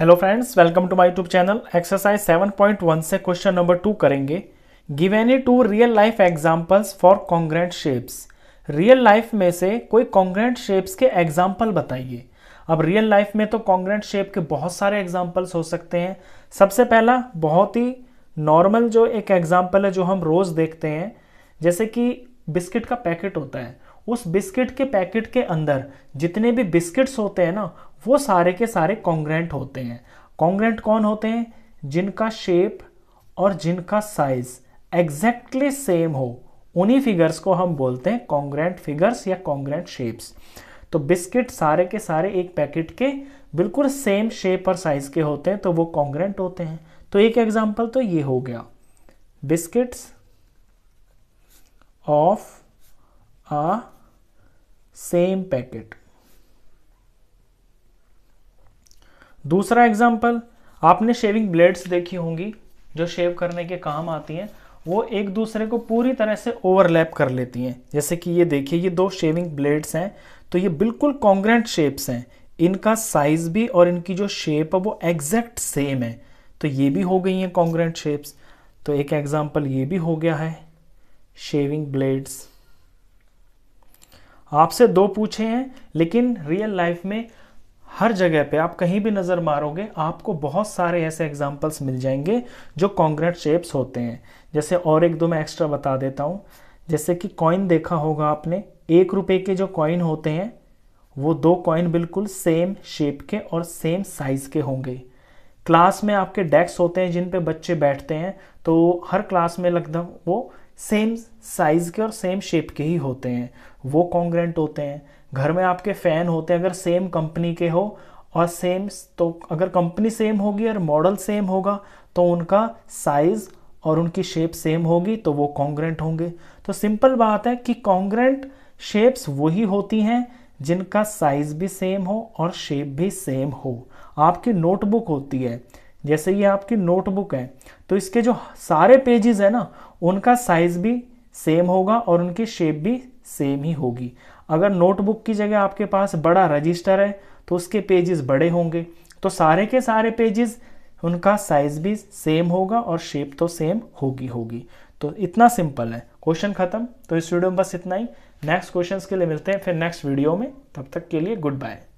hello friends welcome to my YouTube channel exercise 7.1 से question number two करेंगे give any two real life examples for congruent shapes real life में से कोई congruent shapes के example बताइए अब real life में तो कॉन्ग्रेंट शेप के बहुत सारे एग्जांपल्स हो सकते हैं सबसे पहला बहुत ही नॉर्मल जो एक एग्जाम्पल है जो हम रोज़ देखते हैं जैसे कि बिस्किट का पैकेट होता है उस बिस्किट के पैकेट के अंदर जितने भी बिस्किट्स होते हैं ना वो सारे के सारे कॉन्ग्रेंट होते हैं कॉन्ग्रेंट कौन होते हैं जिनका शेप और जिनका साइज एग्जैक्टली सेम हो उन्हीं फिगर्स को हम बोलते हैं कॉन्ग्रेंट फिगर्स या कॉन्ग्रेंट शेप्स तो बिस्किट सारे के सारे एक पैकेट के बिल्कुल सेम शेप और साइज के होते हैं तो वो कॉन्ग्रेंट होते हैं तो एक एग्जाम्पल तो ये हो गया biscuits of a same packet दूसरा एग्जाम्पल आपने शेविंग ब्लेड्स देखी होंगी जो शेव करने के काम आती हैं वो एक दूसरे को पूरी तरह से ओवरलैप कर लेती हैं जैसे कि ये देखिए ये दो शेविंग ब्लेड्स हैं तो ये बिल्कुल कॉन्ग्रेंट शेप्स हैं इनका साइज भी और इनकी जो शेप है वो एग्जैक्ट सेम है तो ये भी हो गई हैं कॉन्ग्रेंट शेप्स तो एक एग्जाम्पल ये भी हो गया है शेविंग ब्लेड्स आपसे दो पूछे हैं लेकिन रियल लाइफ में हर जगह पे आप कहीं भी नज़र मारोगे आपको बहुत सारे ऐसे एग्जाम्पल्स मिल जाएंगे जो कॉन्ग्रेट शेप्स होते हैं जैसे और एक दो मैं एक्स्ट्रा बता देता हूँ जैसे कि कॉइन देखा होगा आपने एक रुपये के जो कॉइन होते हैं वो दो कॉइन बिल्कुल सेम शेप के और सेम साइज़ के होंगे क्लास में आपके डेस्क होते हैं जिन पे बच्चे बैठते हैं तो हर क्लास में लगभग वो सेम साइज़ के और सेम शेप के ही होते हैं वो कॉन्ग्रेंट होते हैं घर में आपके फ़ैन होते हैं अगर सेम कंपनी के हो और सेम तो अगर कंपनी सेम होगी और मॉडल सेम होगा तो उनका साइज़ और उनकी शेप सेम होगी तो वो कॉन्ग्रेंट होंगे तो सिंपल बात है कि कॉन्ग्रेंट शेप्स वही होती हैं जिनका साइज़ भी सेम हो और शेप भी सेम हो आपकी नोटबुक होती है जैसे ये आपकी नोटबुक है तो इसके जो सारे पेजेस है ना उनका साइज भी सेम होगा और उनकी शेप भी सेम ही होगी अगर नोटबुक की जगह आपके पास बड़ा रजिस्टर है तो उसके पेजेस बड़े होंगे तो सारे के सारे पेजेस उनका साइज भी सेम होगा और शेप तो सेम होगी होगी तो इतना सिंपल है क्वेश्चन खत्म तो इस वीडियो में बस इतना ही नेक्स्ट क्वेश्चंस के लिए मिलते हैं फिर नेक्स्ट वीडियो में तब तक के लिए गुड बाय